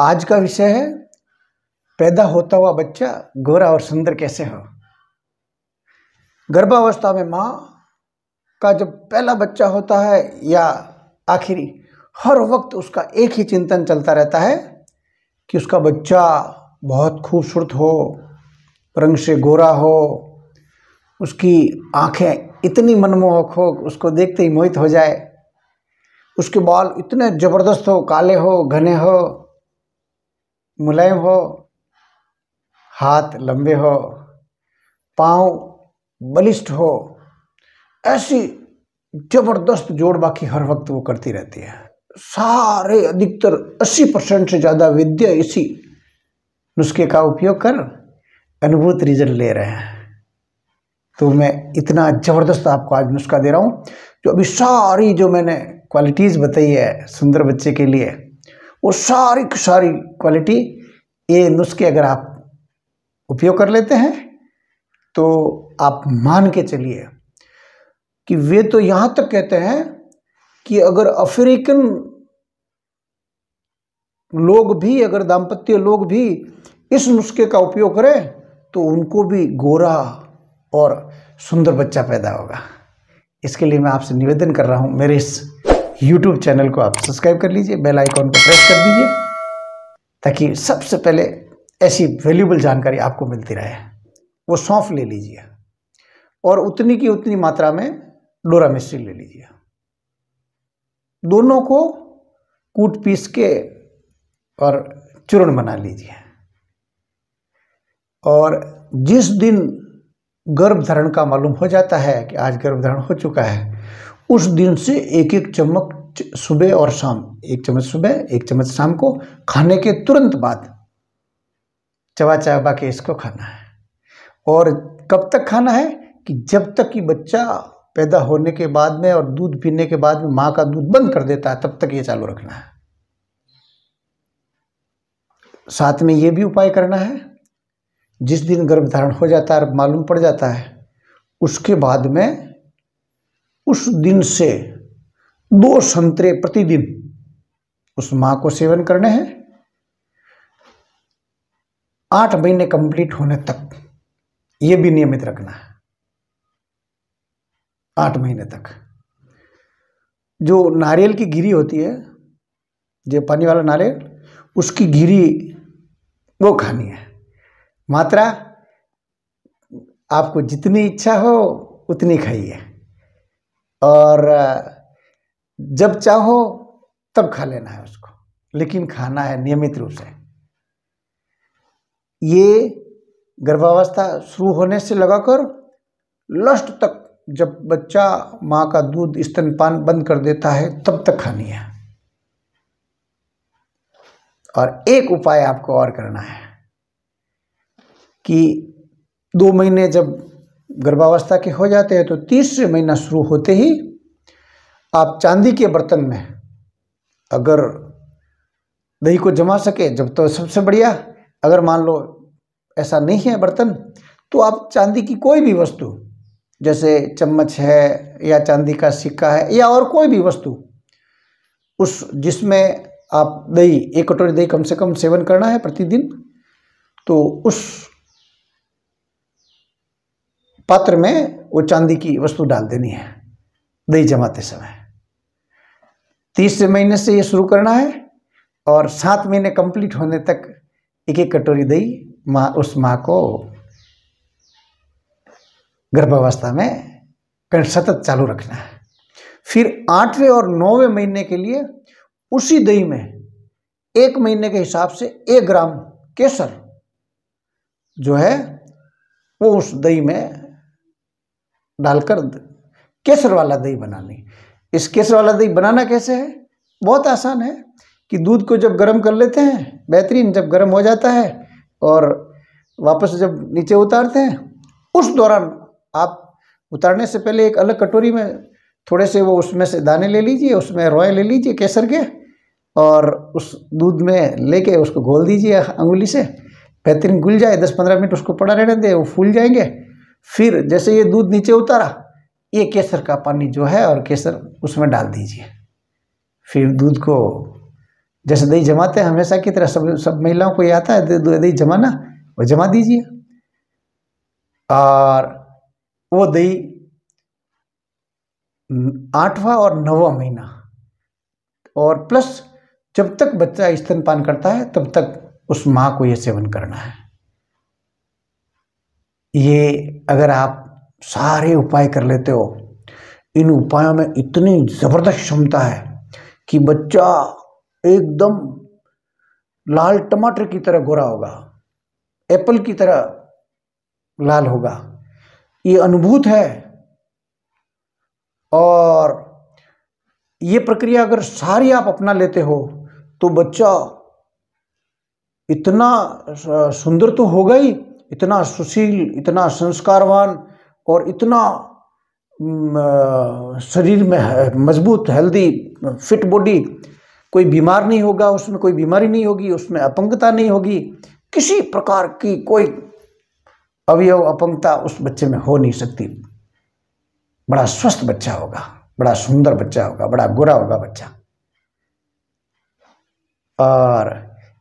आज का विषय है पैदा होता हुआ बच्चा गोरा और सुंदर कैसे हो गर्भावस्था में माँ का जब पहला बच्चा होता है या आखिरी हर वक्त उसका एक ही चिंतन चलता रहता है कि उसका बच्चा बहुत खूबसूरत हो रंग से गोरा हो उसकी आंखें इतनी मनमोहक हो उसको देखते ही मोहित हो जाए उसके बाल इतने ज़बरदस्त हो काले हो घने हो मुलायम हो हाथ लंबे हो पाँव बलिष्ठ हो ऐसी जबरदस्त जोड़ बाकी हर वक्त वो करती रहती है सारे अधिकतर 80 परसेंट से ज़्यादा विद्या इसी नुस्खे का उपयोग कर अनुभूत रिजल्ट ले रहे हैं तो मैं इतना ज़बरदस्त आपको आज नुस्खा दे रहा हूँ जो अभी सारी जो मैंने क्वालिटीज़ बताई है सुंदर बच्चे के लिए वो सारी की सारी क्वालिटी ये नुस्खे अगर आप उपयोग कर लेते हैं तो आप मान के चलिए कि वे तो यहाँ तक कहते हैं कि अगर अफ्रीकन लोग भी अगर दाम्पत्य लोग भी इस नुस्खे का उपयोग करें तो उनको भी गोरा और सुंदर बच्चा पैदा होगा इसके लिए मैं आपसे निवेदन कर रहा हूँ मेरे इस यूट्यूब चैनल को आप सब्सक्राइब कर लीजिए बेल आइकॉन को प्रेस कर दीजिए ताकि सबसे पहले ऐसी वैल्यूबल जानकारी आपको मिलती रहे वो सौंफ ले लीजिए और उतनी की उतनी मात्रा में डोरा मिश्री ले लीजिए दोनों को कूट पीस के और चूर्ण बना लीजिए और जिस दिन गर्भधारण का मालूम हो जाता है कि आज गर्भधारण हो चुका है उस दिन से एक एक चम्मच सुबह और शाम एक चम्मच सुबह एक चम्मच शाम को खाने के तुरंत बाद चबा चबा के इसको खाना है और कब तक खाना है कि जब तक कि बच्चा पैदा होने के बाद में और दूध पीने के बाद में माँ का दूध बंद कर देता है तब तक ये चालू रखना है साथ में ये भी उपाय करना है जिस दिन गर्भधारण हो जाता है मालूम पड़ जाता है उसके बाद में उस दिन से दो संतरे प्रतिदिन उस माँ को सेवन करने हैं आठ महीने कंप्लीट होने तक ये भी नियमित रखना है आठ महीने तक जो नारियल की गिरी होती है जो पानी वाला नारियल उसकी गिरी वो खानी है मात्रा आपको जितनी इच्छा हो उतनी खाइए और जब चाहो तब खा लेना है उसको लेकिन खाना है नियमित रूप से ये गर्भावस्था शुरू होने से लगाकर लस्ट तक जब बच्चा माँ का दूध स्तनपान बंद कर देता है तब तक खानी है और एक उपाय आपको और करना है कि दो महीने जब गर्भावस्था के हो जाते हैं तो तीसरे महीना शुरू होते ही आप चांदी के बर्तन में अगर दही को जमा सके जब तो सबसे बढ़िया अगर मान लो ऐसा नहीं है बर्तन तो आप चांदी की कोई भी वस्तु जैसे चम्मच है या चांदी का सिक्का है या और कोई भी वस्तु उस जिसमें आप दही एक कटोरी दही कम से कम सेवन करना है प्रतिदिन तो उस पात्र में वो चांदी की वस्तु डाल देनी है दही जमाते समय तीसरे महीने से ये शुरू करना है और सात महीने कंप्लीट होने तक एक एक कटोरी दही माँ उस माँ को गर्भावस्था में सतत चालू रखना है फिर आठवें और नौवें महीने के लिए उसी दही में एक महीने के हिसाब से एक ग्राम केसर जो है वो उस दही में डालकर केसर वाला दही बना लें इस केसर वाला दही बनाना कैसे है बहुत आसान है कि दूध को जब गर्म कर लेते हैं बेहतरीन जब गर्म हो जाता है और वापस जब नीचे उतारते हैं उस दौरान आप उतारने से पहले एक अलग कटोरी में थोड़े से वो उसमें से दाने ले लीजिए उसमें रोए ले लीजिए केसर के और उस दूध में लेके उसको घोल दीजिए उंगली से बेहतरीन घुल जाए दस पंद्रह मिनट उसको पड़ा रहने दें वो फूल जाएंगे फिर जैसे ये दूध नीचे उतारा ये केसर का पानी जो है और केसर उसमें डाल दीजिए फिर दूध को जैसे दही जमाते हैं हमेशा की तरह सब सब महिलाओं को ये आता है दही जमाना वो जमा दीजिए और वो दही आठवां और नौवा महीना और प्लस जब तक बच्चा स्तनपान करता है तब तक उस माँ को ये सेवन करना है ये अगर आप सारे उपाय कर लेते हो इन उपायों में इतनी ज़बरदस्त क्षमता है कि बच्चा एकदम लाल टमाटर की तरह गोरा होगा एप्पल की तरह लाल होगा ये अनुभूत है और ये प्रक्रिया अगर सारी आप अपना लेते हो तो बच्चा इतना सुंदर तो होगा ही इतना सुशील इतना संस्कारवान और इतना शरीर में मजबूत हेल्दी फिट बॉडी कोई बीमार नहीं होगा उसमें कोई बीमारी नहीं होगी उसमें अपंगता नहीं होगी किसी प्रकार की कोई अवयव अपंगता उस बच्चे में हो नहीं सकती बड़ा स्वस्थ बच्चा होगा बड़ा सुंदर बच्चा होगा बड़ा गोरा होगा बच्चा और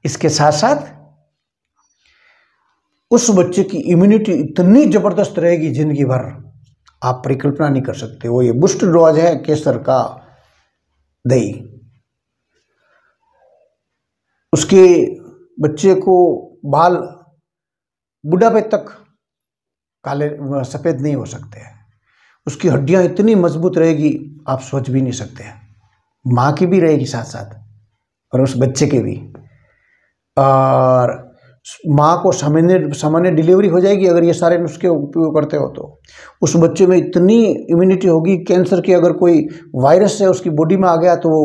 इसके साथ साथ उस बच्चे की इम्यूनिटी इतनी ज़बरदस्त रहेगी ज़िंदगी भर आप परिकल्पना नहीं कर सकते वो ये बुस्ट डोज है केसर का दही उसके बच्चे को बाल बुढ़ापे तक काले सफ़ेद नहीं हो सकते हैं उसकी हड्डियां इतनी मजबूत रहेगी आप सोच भी नहीं सकते हैं माँ की भी रहेगी साथ साथ और उस बच्चे के भी और माँ को सामान्य सामान्य डिलीवरी हो जाएगी अगर ये सारे नुस्खे उपयोग करते हो तो उस बच्चे में इतनी इम्यूनिटी होगी कैंसर की अगर कोई वायरस है उसकी बॉडी में आ गया तो वो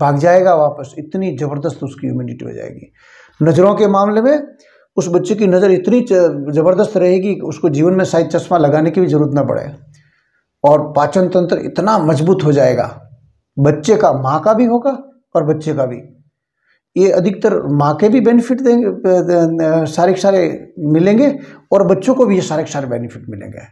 भाग जाएगा वापस इतनी ज़बरदस्त उसकी इम्यूनिटी हो जाएगी नज़रों के मामले में उस बच्चे की नज़र इतनी ज़बरदस्त रहेगी कि उसको जीवन में शायद चश्मा लगाने की भी ज़रूरत ना पड़े और पाचन तंत्र इतना मजबूत हो जाएगा बच्चे का माँ का भी होगा और बच्चे का भी ये अधिकतर माँ के भी बेनिफिट देंगे सारे सारे मिलेंगे और बच्चों को भी ये सारे सारे बेनिफिट मिलेंगे